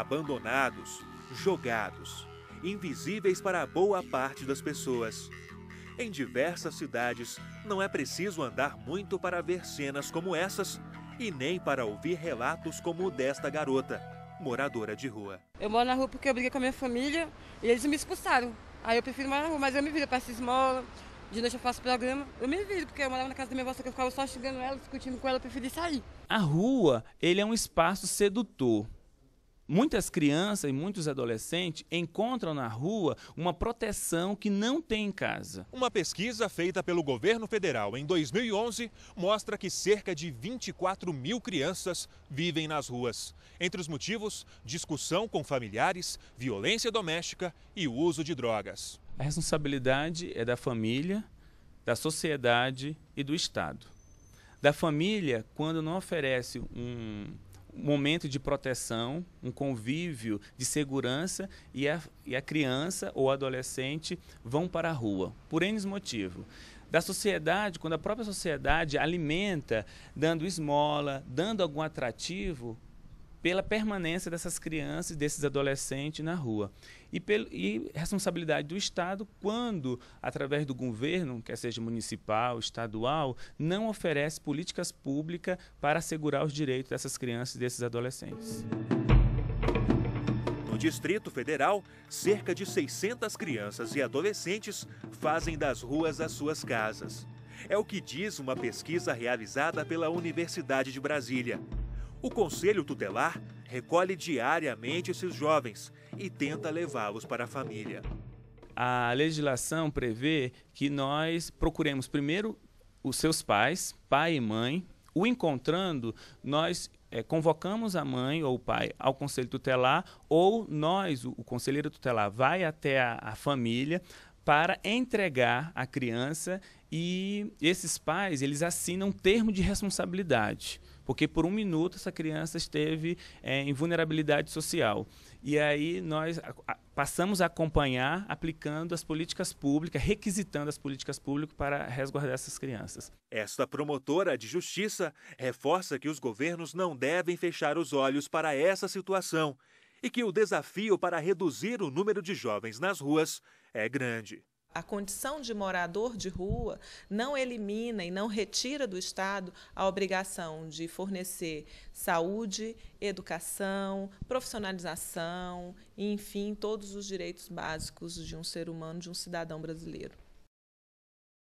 abandonados, jogados, invisíveis para boa parte das pessoas. Em diversas cidades, não é preciso andar muito para ver cenas como essas e nem para ouvir relatos como o desta garota, moradora de rua. Eu moro na rua porque eu briguei com a minha família e eles me expulsaram. Aí eu prefiro morar na rua, mas eu me viro, para passo esmola, de noite eu faço programa. Eu me viro, porque eu morava na casa da minha avó, só que eu ficava só xingando ela, discutindo com ela, eu preferi sair. A rua, ele é um espaço sedutor. Muitas crianças e muitos adolescentes encontram na rua uma proteção que não tem em casa. Uma pesquisa feita pelo governo federal em 2011 mostra que cerca de 24 mil crianças vivem nas ruas. Entre os motivos, discussão com familiares, violência doméstica e uso de drogas. A responsabilidade é da família, da sociedade e do Estado. Da família, quando não oferece um momento de proteção, um convívio de segurança e a, e a criança ou adolescente vão para a rua, por N motivo. Da sociedade, quando a própria sociedade alimenta, dando esmola, dando algum atrativo, pela permanência dessas crianças, desses adolescentes na rua. E, pelo, e responsabilidade do Estado quando, através do governo, quer seja municipal, estadual, não oferece políticas públicas para assegurar os direitos dessas crianças e desses adolescentes. No Distrito Federal, cerca de 600 crianças e adolescentes fazem das ruas as suas casas. É o que diz uma pesquisa realizada pela Universidade de Brasília. O Conselho Tutelar recolhe diariamente esses jovens e tenta levá-los para a família. A legislação prevê que nós procuremos primeiro os seus pais, pai e mãe. O encontrando, nós é, convocamos a mãe ou o pai ao conselho tutelar, ou nós, o, o conselheiro tutelar, vai até a, a família para entregar a criança e esses pais eles assinam um termo de responsabilidade porque por um minuto essa criança esteve é, em vulnerabilidade social. E aí nós passamos a acompanhar aplicando as políticas públicas, requisitando as políticas públicas para resguardar essas crianças. Esta promotora de justiça reforça que os governos não devem fechar os olhos para essa situação e que o desafio para reduzir o número de jovens nas ruas é grande a condição de morador de rua não elimina e não retira do Estado a obrigação de fornecer saúde, educação, profissionalização, enfim, todos os direitos básicos de um ser humano, de um cidadão brasileiro.